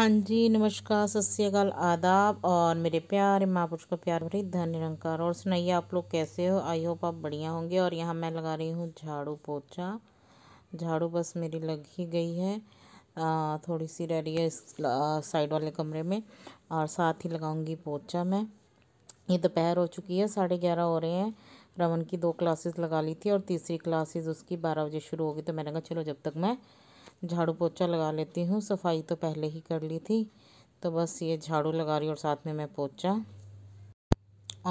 हाँ जी नमस्कार सत श्रीकाल आदाब और मेरे प्यारे माँ पुरुष को प्यार भरी धन निरंकार और सुनाइए आप लोग कैसे हो आई होप आप बढ़िया होंगे और यहाँ मैं लगा रही हूँ झाड़ू पोछा झाड़ू बस मेरी लग ही गई है आ, थोड़ी सी रह रही है इस साइड वाले कमरे में और साथ ही लगाऊंगी पोछा मैं ये दोपहर हो चुकी है साढ़े ग्यारह हो रहे हैं रमन की दो क्लासेस लगा ली थी और तीसरी क्लासेस उसकी बारह बजे शुरू होगी तो मैंने कहा चलो जब तक मैं झाड़ू पोछा लगा लेती हूँ सफाई तो पहले ही कर ली थी तो बस ये झाड़ू लगा रही और साथ में मैं पोछा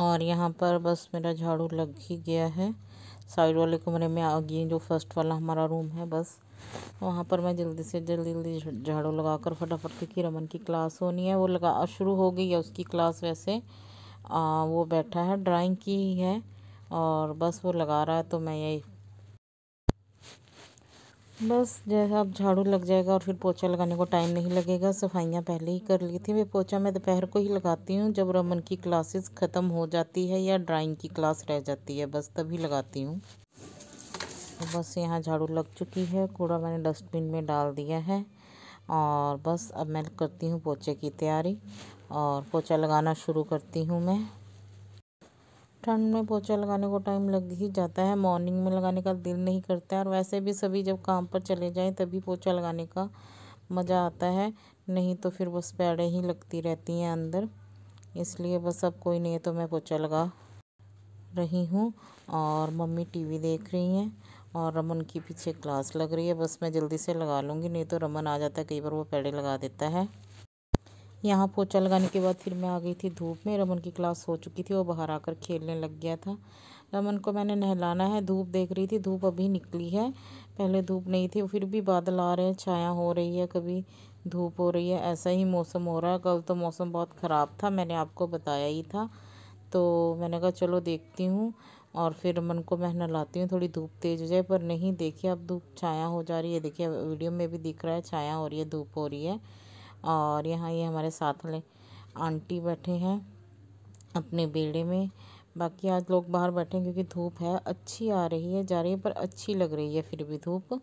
और यहाँ पर बस मेरा झाड़ू लग ही गया है साइड वाले कमरे में आ गई जो फर्स्ट वाला हमारा रूम है बस वहाँ पर मैं जल्दी से जल्दी जल्दी झाड़ू लगा कर फटाफट क्योंकि रमन की क्लास होनी है वो लगा शुरू हो गई है उसकी क्लास वैसे आ, वो बैठा है ड्राइंग की ही है और बस वो लगा रहा है तो मैं यही बस जैसा अब झाड़ू लग जाएगा और फिर पोछा लगाने को टाइम नहीं लगेगा सफाइयाँ पहले ही कर ली थी मैं पोछा मैं दोपहर को ही लगाती हूँ जब रमन की क्लासेस ख़त्म हो जाती है या ड्राइंग की क्लास रह जाती है बस तभी लगाती हूँ तो बस यहाँ झाड़ू लग चुकी है कूड़ा मैंने डस्टबिन में डाल दिया है और बस अब मैं करती हूँ पोछे की तैयारी और पोछा लगाना शुरू करती हूँ मैं ठंड में पोछा लगाने को टाइम लग ही जाता है मॉर्निंग में लगाने का दिल नहीं करता है और वैसे भी सभी जब काम पर चले जाएं तभी पोछा लगाने का मज़ा आता है नहीं तो फिर बस पैड़े ही लगती रहती हैं अंदर इसलिए बस अब कोई नहीं है तो मैं पोछा लगा रही हूँ और मम्मी टीवी देख रही हैं और रमन की पीछे क्लास लग रही है बस मैं जल्दी से लगा लूँगी नहीं तो रमन आ जाता है कई बार वो पेड़े लगा देता है यहाँ पोछा लगाने के बाद फिर मैं आ गई थी धूप में रमन की क्लास हो चुकी थी वो बाहर आकर खेलने लग गया था रमन को मैंने नहलाना है धूप देख रही थी धूप अभी निकली है पहले धूप नहीं थी फिर भी बादल आ रहे हैं छाया हो रही है कभी धूप हो रही है ऐसा ही मौसम हो रहा है कल तो मौसम बहुत ख़राब था मैंने आपको बताया ही था तो मैंने कहा चलो देखती हूँ और फिर रमन को मैं नहलाती हूँ थोड़ी धूप तेज़ हो जाए पर नहीं देखिए अब धूप छाया हो जा रही है देखिए वीडियो में भी दिख रहा है छाया हो रही है धूप हो रही है और यहाँ ये हमारे साथ वाले आंटी बैठे हैं अपने बेड़े में बाकी आज लोग बाहर बैठे हैं क्योंकि धूप है अच्छी आ रही है जा रही है पर अच्छी लग रही है फिर भी धूप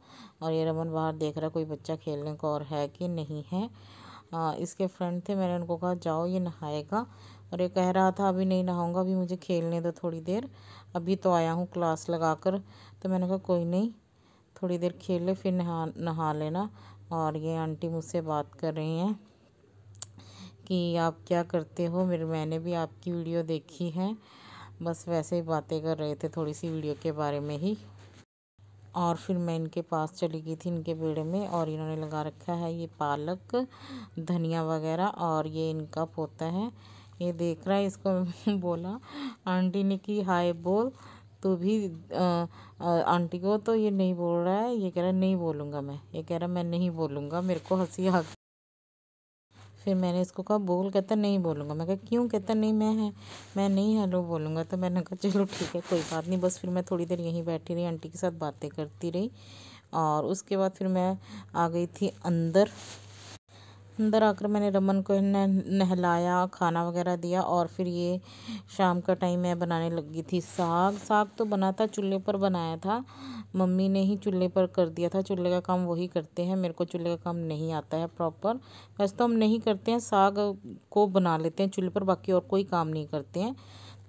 और ये रमन बाहर देख रहा कोई बच्चा खेलने को और है कि नहीं है आ, इसके फ्रेंड थे मैंने उनको कहा जाओ ये नहाएगा और ये कह रहा था अभी नहीं नहाऊंगा अभी मुझे खेलने दो थोड़ी देर अभी तो आया हूँ क्लास लगा कर तो मैंने कहा कोई नहीं थोड़ी देर खेल ले फिर नहा नहा लेना और ये आंटी मुझसे बात कर रही हैं कि आप क्या करते हो मेरे मैंने भी आपकी वीडियो देखी है बस वैसे ही बातें कर रहे थे थोड़ी सी वीडियो के बारे में ही और फिर मैं इनके पास चली गई थी इनके बेड़े में और इन्होंने लगा रखा है ये पालक धनिया वगैरह और ये इनका पोता है ये देख रहा है इसको बोला आंटी ने कि हाय बोल तो भी आंटी को तो ये नहीं बोल रहा है ये कह रहा है नहीं बोलूँगा मैं ये कह रहा मैं नहीं बोलूँगा मेरे को हंसी आ गई फिर मैंने इसको कहा बोल कहता नहीं बोलूँगा मैं कहा क्यों कहता नहीं मैं है मैं नहीं हेलो बोलूँगा तो मैंने कहा चलो ठीक है कोई बात नहीं बस फिर मैं थोड़ी देर यहीं बैठी रही आंटी के साथ बातें करती रही और उसके बाद फिर मैं आ गई थी अंदर अंदर आकर मैंने रमन को नहलाया खाना वगैरह दिया और फिर ये शाम का टाइम मैं बनाने लगी थी साग साग तो बना था चूल्हे पर बनाया था मम्मी ने ही चूल्हे पर कर दिया था चूल्हे का काम वही करते हैं मेरे को चूल्हे का काम नहीं आता है प्रॉपर वैसे तो हम नहीं करते हैं साग को बना लेते हैं चूल्हे पर बाकी और कोई काम नहीं करते हैं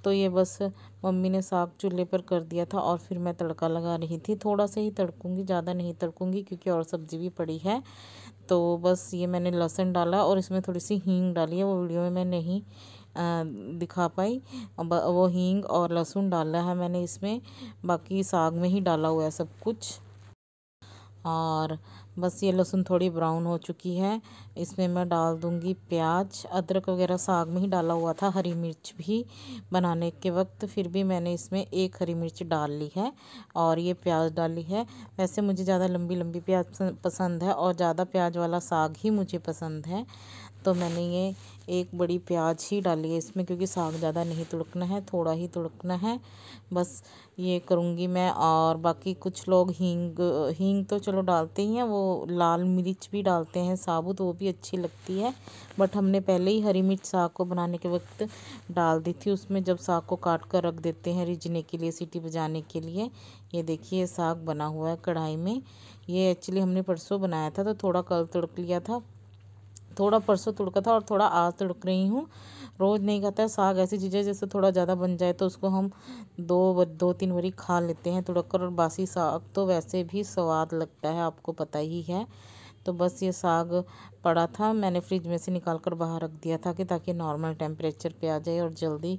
तो ये बस मम्मी ने साग चूल्हे पर कर दिया था और फिर मैं तड़का लगा रही थी थोड़ा सा ही तड़कूँगी ज़्यादा नहीं तड़कूँगी क्योंकि और सब्ज़ी भी पड़ी है तो बस ये मैंने लहसुन डाला और इसमें थोड़ी सी हींग डाली है वो वीडियो में मैं नहीं दिखा पाई वो हींग और लहसुन डाला है मैंने इसमें बाकी साग में ही डाला हुआ है सब कुछ और बस ये लहसुन थोड़ी ब्राउन हो चुकी है इसमें मैं डाल दूँगी प्याज अदरक वगैरह साग में ही डाला हुआ था हरी मिर्च भी बनाने के वक्त फिर भी मैंने इसमें एक हरी मिर्च डाल ली है और ये प्याज डाली है वैसे मुझे ज़्यादा लंबी लंबी प्याज पसंद है और ज़्यादा प्याज वाला साग ही मुझे पसंद है तो मैंने ये एक बड़ी प्याज ही डाली है इसमें क्योंकि साग ज़्यादा नहीं तुड़कना है थोड़ा ही तुड़कना है बस ये करूँगी मैं और बाकी कुछ लोग हींग हींग तो चलो डालते ही हैं वो लाल मिर्च भी डालते हैं साबुत वो भी अच्छी लगती है बट हमने पहले ही हरी मिर्च साग को बनाने के वक्त डाल दी थी उसमें जब साग को काट कर रख देते हैं रिझने के लिए सीटी बजाने के लिए ये देखिए साग बना हुआ है कढ़ाई में ये एक्चुअली हमने परसों बनाया था तो थोड़ा कल तड़क लिया था थोड़ा परसों तुड़का था और थोड़ा आज तुड़क रही हूँ रोज़ नहीं खाता है साग ऐसी चीज़ें जैसे थोड़ा ज़्यादा बन जाए तो उसको हम दो दो तीन बारी खा लेते हैं तुड़क कर और बासी साग तो वैसे भी स्वाद लगता है आपको पता ही है तो बस ये साग पड़ा था मैंने फ्रिज में से निकाल कर बाहर रख दिया था कि ताकि नॉर्मल टेम्परेचर पे आ जाए और जल्दी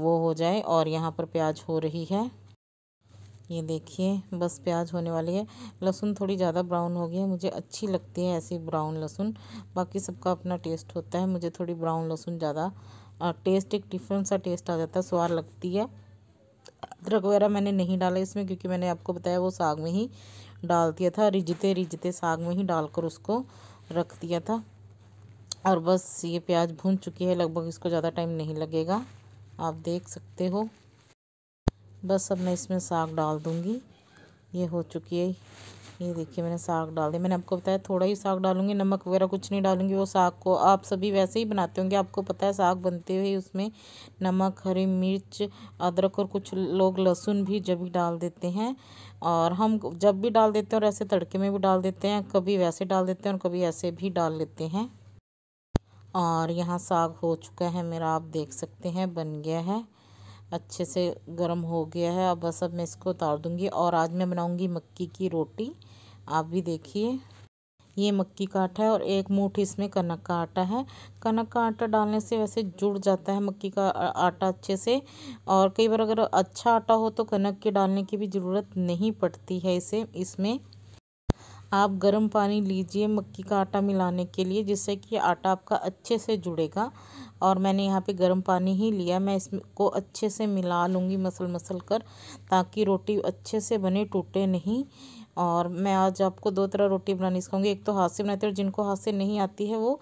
वो हो जाए और यहाँ पर प्याज हो रही है ये देखिए बस प्याज होने वाली है लहसुन थोड़ी ज़्यादा ब्राउन हो गई है मुझे अच्छी लगती है ऐसी ब्राउन लहसुन बाकी सबका अपना टेस्ट होता है मुझे थोड़ी ब्राउन लहसुन ज़्यादा टेस्ट एक डिफरेंट सा टेस्ट आ जाता है स्वाद लगती है अदरक वगैरह मैंने नहीं डाला इसमें क्योंकि मैंने आपको बताया वो साग में ही डाल दिया था रिझते रिझते साग में ही डालकर उसको रख दिया था और बस ये प्याज भून चुकी है लगभग इसको ज़्यादा टाइम नहीं लगेगा आप देख सकते हो बस अब मैं इसमें साग डाल दूँगी ये हो चुकी है ये देखिए मैंने साग डाल दिया मैंने आपको बताया थोड़ा ही साग डालूंगी नमक वगैरह कुछ नहीं डालूंगी वो साग को आप सभी वैसे ही बनाते होंगे आपको पता है साग बनते हुए उसमें नमक हरी मिर्च अदरक और कुछ लोग लहसुन भी जब भी डाल देते हैं और हम जब भी डाल देते हैं और ऐसे तड़के में भी डाल देते हैं कभी वैसे डाल देते हैं और कभी ऐसे भी डाल लेते हैं और यहाँ साग हो चुका है मेरा आप देख सकते हैं बन गया है अच्छे से गर्म हो गया है अब बस अब मैं इसको उतार दूँगी और आज मैं बनाऊँगी मक्की की रोटी आप भी देखिए ये मक्की का आटा है और एक मूठ इसमें कनक का आटा है कनक का आटा डालने से वैसे जुड़ जाता है मक्की का आटा अच्छे से और कई बार अगर अच्छा आटा हो तो कनक के डालने की भी ज़रूरत नहीं पड़ती है इसे इसमें आप गर्म पानी लीजिए मक्की का आटा मिलाने के लिए जिससे कि आटा आपका अच्छे से जुड़ेगा और मैंने यहाँ पे गर्म पानी ही लिया मैं इसको अच्छे से मिला लूँगी मसल मसल कर ताकि रोटी अच्छे से बने टूटे नहीं और मैं आज आपको दो तरह रोटी बनानी सिखाऊंगी एक तो हाथ से बनाते हैं और जिनको हाथ से नहीं आती है वो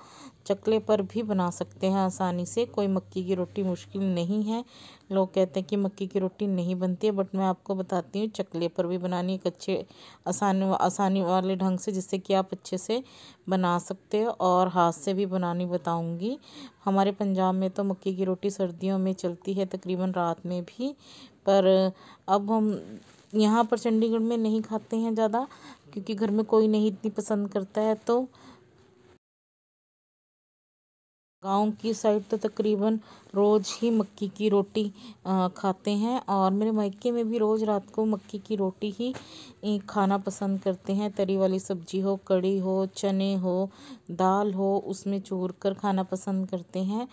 चकले पर भी बना सकते हैं आसानी से कोई मक्की की रोटी मुश्किल नहीं है लोग कहते हैं कि मक्की की रोटी नहीं बनती है बट मैं आपको बताती हूँ चकले पर भी बनानी एक अच्छे आसान आसानी वाले ढंग से जिससे कि आप अच्छे से बना सकते हो और हाथ से भी बनानी बताऊँगी हमारे पंजाब में तो मक्की की रोटी सर्दियों में चलती है तकरीबन रात में भी पर अब हम यहाँ पर चंडीगढ़ में नहीं खाते हैं ज़्यादा क्योंकि घर में कोई नहीं इतनी पसंद करता है तो गांव की साइड तो तकरीबन रोज़ ही मक्की की रोटी खाते हैं और मेरे मायके में भी रोज़ रात को मक्की की रोटी ही खाना पसंद करते हैं तरी वाली सब्जी हो कड़ी हो चने हो दाल हो उसमें चूर कर खाना पसंद करते हैं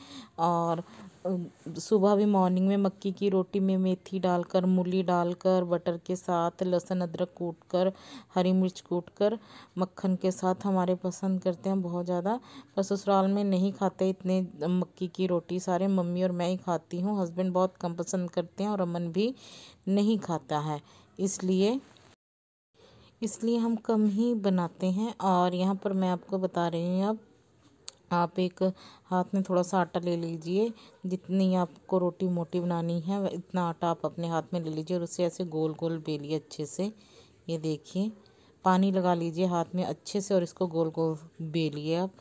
और सुबह भी मॉर्निंग में मक्की की रोटी में मेथी डालकर मूली डालकर बटर के साथ लहसुन अदरक कूट कर हरी मिर्च कूट कर मक्खन के साथ हमारे पसंद करते हैं बहुत ज़्यादा पर ससुराल में नहीं खाते इतने मक्की की रोटी सारे मम्मी और मैं ही खाती हूँ हस्बैंड बहुत कम पसंद करते हैं और अमन भी नहीं खाता है इसलिए इसलिए हम कम ही बनाते हैं और यहाँ पर मैं आपको बता रही हूँ अब आप एक हाथ में थोड़ा सा आटा ले लीजिए जितनी आपको रोटी मोटी बनानी है इतना आटा आप अपने हाथ में ले लीजिए और उसे ऐसे गोल गोल बेलिए अच्छे से ये देखिए पानी लगा लीजिए हाथ में अच्छे से और इसको गोल गोल बेलिए आप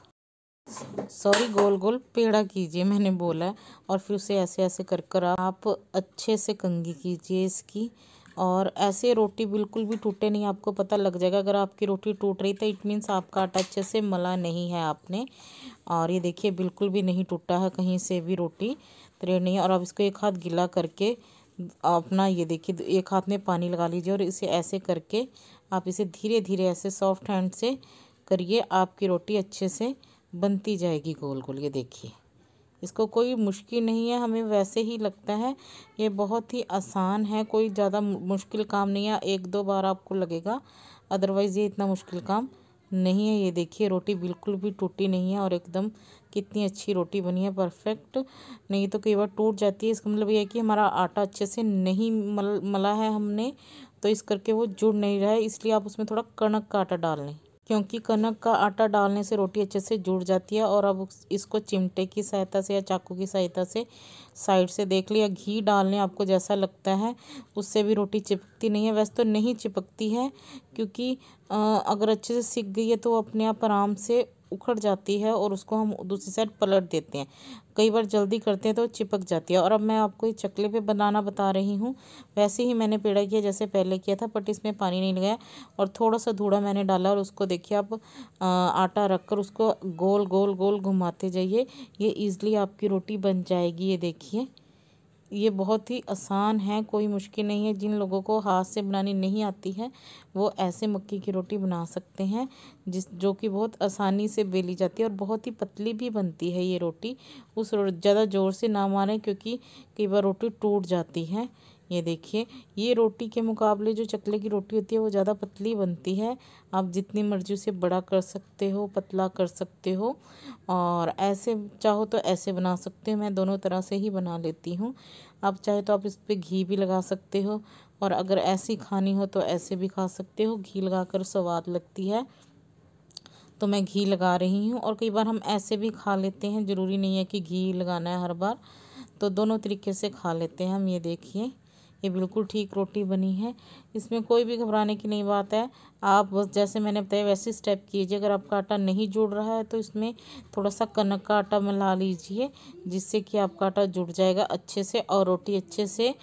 सॉरी गोल गोल पेड़ा कीजिए मैंने बोला और फिर उसे ऐसे ऐसे कर कर आप अच्छे से कंगी कीजिए इसकी और ऐसे रोटी बिल्कुल भी टूटे नहीं आपको पता लग जाएगा अगर आपकी रोटी टूट रही तो इट मीन्स आपका आटा अच्छे से मला नहीं है आपने और ये देखिए बिल्कुल भी नहीं टूटा है कहीं से भी रोटी तरे नहीं और अब इसको एक हाथ गीला करके अपना ये देखिए एक हाथ में पानी लगा लीजिए और इसे ऐसे करके आप इसे धीरे धीरे ऐसे सॉफ्ट हैंड से करिए आपकी रोटी अच्छे से बनती जाएगी गोल गोल ये देखिए इसको कोई मुश्किल नहीं है हमें वैसे ही लगता है ये बहुत ही आसान है कोई ज़्यादा मुश्किल काम नहीं है एक दो बार आपको लगेगा अदरवाइज़ ये इतना मुश्किल काम नहीं है ये देखिए रोटी बिल्कुल भी टूटी नहीं है और एकदम कितनी अच्छी रोटी बनी है परफेक्ट नहीं तो कई बार टूट जाती है इसका मतलब ये है कि हमारा आटा अच्छे से नहीं मल मला है हमने तो इस करके वो जुड़ नहीं रहा है इसलिए आप उसमें थोड़ा कणक का आटा डाल लें क्योंकि कनक का आटा डालने से रोटी अच्छे से जुड़ जाती है और अब इसको चिमटे की सहायता से या चाकू की सहायता से साइड से देख लिया घी डालने आपको जैसा लगता है उससे भी रोटी चिपकती नहीं है वैसे तो नहीं चिपकती है क्योंकि अगर अच्छे से सीख गई है तो अपने आप आराम से उखड़ जाती है और उसको हम दूसरी साइड पलट देते हैं कई बार जल्दी करते हैं तो चिपक जाती है और अब मैं आपको ये चकले पे बनाना बता रही हूँ वैसे ही मैंने पेड़ा किया जैसे पहले किया था बट इसमें पानी नहीं लगाया और थोड़ा सा धूड़ा मैंने डाला और उसको देखिए आप आटा रख कर उसको गोल गोल गोल घुमाते जाइए ये ईज़िली आपकी रोटी बन जाएगी ये देखिए ये बहुत ही आसान है कोई मुश्किल नहीं है जिन लोगों को हाथ से बनानी नहीं आती है वो ऐसे मक्की की रोटी बना सकते हैं जिस जो कि बहुत आसानी से बेली जाती है और बहुत ही पतली भी बनती है ये रोटी उस ज़्यादा ज़ोर से ना मारें क्योंकि कई बार रोटी टूट जाती है ये देखिए ये रोटी के मुकाबले जो चकले की रोटी होती है वो ज़्यादा पतली बनती है आप जितनी मर्जी उसे बड़ा कर सकते हो पतला कर सकते हो और ऐसे चाहो तो ऐसे बना सकते हो मैं दोनों तरह से ही बना लेती हूँ आप चाहे तो आप इस पर घी भी लगा सकते हो और अगर ऐसी खानी हो तो ऐसे भी खा सकते हो घी लगा कर स्वाद लगती है तो मैं घी लगा रही हूँ और कई बार हम ऐसे भी खा लेते हैं ज़रूरी नहीं है कि घी लगाना है हर बार तो दोनों तरीके से खा लेते हैं हम ये देखिए ये बिल्कुल ठीक रोटी बनी है इसमें कोई भी घबराने की नहीं बात है आप बस जैसे मैंने बताया वैसे स्टेप कीजिए अगर आपका आटा नहीं जुड़ रहा है तो इसमें थोड़ा सा कनक का आटा मिला लीजिए जिससे कि आपका आटा जुड़ जाएगा अच्छे से और रोटी अच्छे से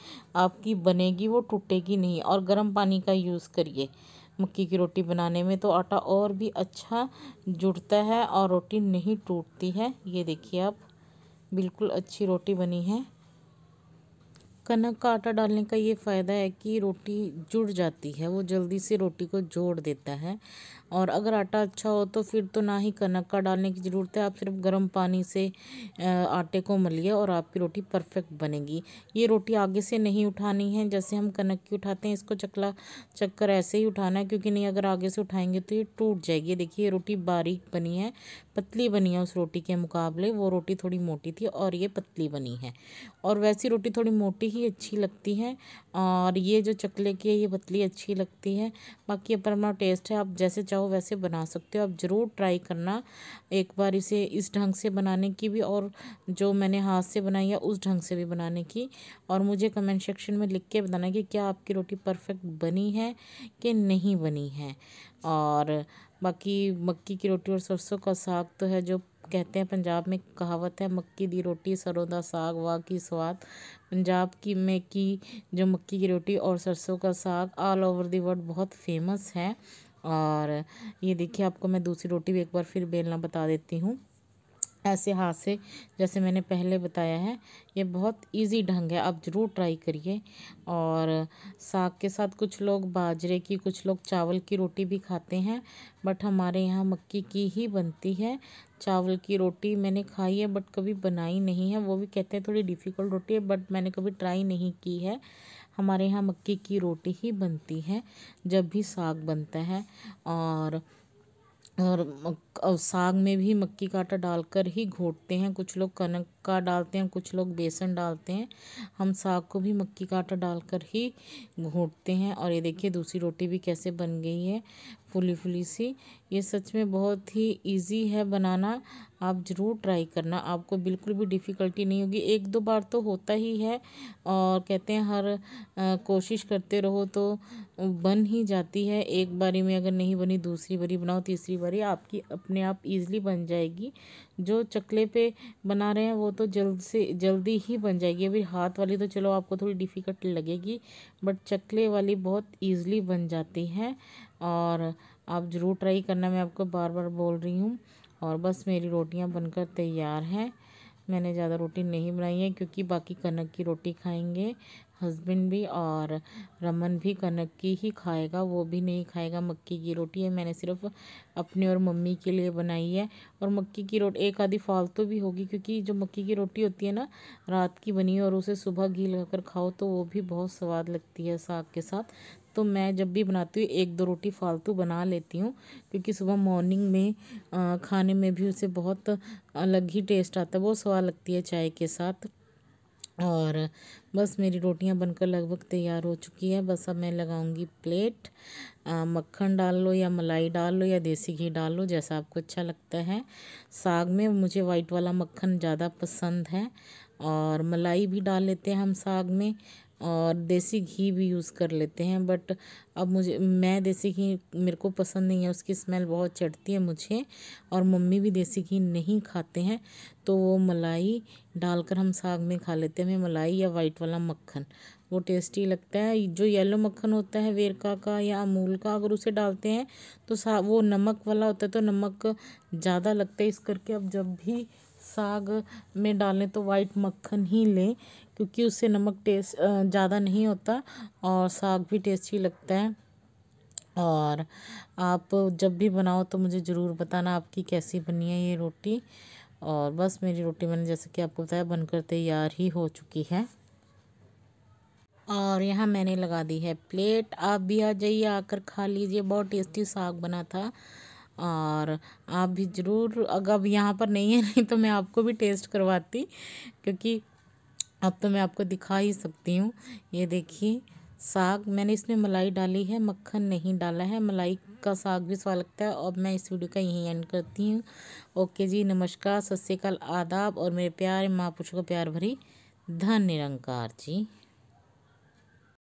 आपकी बनेगी वो टूटेगी नहीं और गर्म पानी का यूज़ करिए मक्की की रोटी बनाने में तो आटा और भी अच्छा जुड़ता है और रोटी नहीं टूटती है ये देखिए आप बिल्कुल अच्छी रोटी बनी है कनक का आटा डालने का ये फ़ायदा है कि रोटी जुड़ जाती है वो जल्दी से रोटी को जोड़ देता है और अगर आटा अच्छा हो तो फिर तो ना ही कनक का डालने की ज़रूरत है आप सिर्फ गर्म पानी से आटे को मलिए और आपकी रोटी परफेक्ट बनेगी ये रोटी आगे से नहीं उठानी है जैसे हम कनक की उठाते हैं इसको चकला चक्कर ऐसे ही उठाना है क्योंकि नहीं अगर आगे से उठाएंगे तो ये टूट जाएगी देखिए ये रोटी बारीक बनी है पतली बनी है उस रोटी के मुकाबले वो रोटी थोड़ी मोटी थी और ये पतली बनी है और वैसी रोटी थोड़ी मोटी ही अच्छी लगती है और ये जो चकले की है ये पतली अच्छी लगती है बाकी ये अपना टेस्ट है आप जैसे चाहो वैसे बना सकते हो आप ज़रूर ट्राई करना एक बार इसे इस ढंग से बनाने की भी और जो मैंने हाथ से बनाई है उस ढंग से भी बनाने की और मुझे कमेंट सेक्शन में लिख के बताना कि क्या आपकी रोटी परफेक्ट बनी है कि नहीं बनी है और बाकी मक्की की रोटी और सरसों का साग तो है जो कहते हैं पंजाब में कहावत है मक्की दी रोटी सरों का साग वाह की स्वाद पंजाब की में की जो मक्की की रोटी और सरसों का साग ऑल ओवर दी वर्ल्ड बहुत फेमस है और ये देखिए आपको मैं दूसरी रोटी भी एक बार फिर बेलना बता देती हूँ ऐसे हाथ से जैसे मैंने पहले बताया है ये बहुत इजी ढंग है आप ज़रूर ट्राई करिए और साग के साथ कुछ लोग बाजरे की कुछ लोग चावल की रोटी भी खाते हैं बट हमारे यहाँ मक्की की ही बनती है चावल की रोटी मैंने खाई है बट कभी बनाई नहीं है वो भी कहते हैं थोड़ी डिफ़िकल्ट रोटी है बट मैंने कभी ट्राई नहीं की है हमारे यहाँ मक्की की रोटी ही बनती है जब भी साग बनता है और और साग में भी मक्की का आटा डालकर ही घोटते हैं कुछ लोग कनक का डालते हैं कुछ लोग बेसन डालते हैं हम साग को भी मक्की का आटा डालकर ही घोटते हैं और ये देखिए दूसरी रोटी भी कैसे बन गई है फुली फुली सी ये सच में बहुत ही इजी है बनाना आप ज़रूर ट्राई करना आपको बिल्कुल भी डिफ़िकल्टी नहीं होगी एक दो बार तो होता ही है और कहते हैं हर आ, कोशिश करते रहो तो बन ही जाती है एक बारी में अगर नहीं बनी दूसरी बारी बनाओ तीसरी बारी आपकी अपने आप ईज़िली बन जाएगी जो चकले पे बना रहे हैं वो तो जल्द से जल्दी ही बन जाएगी अभी हाथ वाली तो चलो आपको थोड़ी डिफ़िकल्ट लगेगी बट चकले वाली बहुत ईजली बन जाती है और आप ज़रूर ट्राई करना मैं आपको बार बार बोल रही हूँ और बस मेरी रोटियाँ बनकर तैयार हैं मैंने ज़्यादा रोटी नहीं बनाई है क्योंकि बाकी कनक की रोटी खाएंगे हस्बैंड भी और रमन भी कनक की ही खाएगा वो भी नहीं खाएगा मक्की की रोटी है मैंने सिर्फ अपने और मम्मी के लिए बनाई है और मक्की की रोटी एक आधी फालतू भी होगी क्योंकि जो मक्की की रोटी होती है ना रात की बनी और उसे सुबह घी लगाकर खाओ तो वो भी बहुत स्वाद लगती है साग के साथ तो मैं जब भी बनाती हूँ एक दो रोटी फालतू बना लेती हूँ क्योंकि सुबह मॉर्निंग में खाने में भी उसे बहुत अलग ही टेस्ट आता है बहुत स्वाद लगती है चाय के साथ और बस मेरी रोटियां बनकर लगभग तैयार हो चुकी है बस अब मैं लगाऊंगी प्लेट मक्खन डाल लो या मलाई डाल लो या देसी घी डाल लो जैसा आपको अच्छा लगता है साग में मुझे वाइट वाला मक्खन ज़्यादा पसंद है और मलाई भी डाल लेते हैं हम साग में और देसी घी भी यूज़ कर लेते हैं बट अब मुझे मैं देसी घी मेरे को पसंद नहीं है उसकी स्मेल बहुत चढ़ती है मुझे और मम्मी भी देसी घी नहीं खाते हैं तो वो मलाई डालकर हम साग में खा लेते हैं मलाई या वाइट वाला मक्खन वो टेस्टी लगता है जो येलो मक्खन होता है वेरका का या अमूल का अगर उसे डालते हैं तो सा वो नमक वाला होता है तो नमक ज़्यादा लगता है इस करके अब जब भी साग में डालें तो वाइट मक्खन ही लें क्योंकि उससे नमक टेस्ट ज़्यादा नहीं होता और साग भी टेस्टी लगता है और आप जब भी बनाओ तो मुझे ज़रूर बताना आपकी कैसी बनी है ये रोटी और बस मेरी रोटी मैंने जैसे कि आपको बताया बनकर तैयार ही हो चुकी है और यहाँ मैंने लगा दी है प्लेट आप भी आ जाइए आकर खा लीजिए बहुत टेस्टी साग बना था और आप भी ज़रूर अगर अब यहाँ पर नहीं है नहीं तो मैं आपको भी टेस्ट करवाती क्योंकि अब तो मैं आपको दिखा ही सकती हूँ ये देखिए साग मैंने इसमें मलाई डाली है मक्खन नहीं डाला है मलाई का साग भी स्वाद लगता है और मैं इस वीडियो का यहीं एंड करती हूँ ओके जी नमस्कार सत श्रीकाल आदाब और मेरे प्यार माँ पुरुषों को प्यार भरी धन निरंकार जी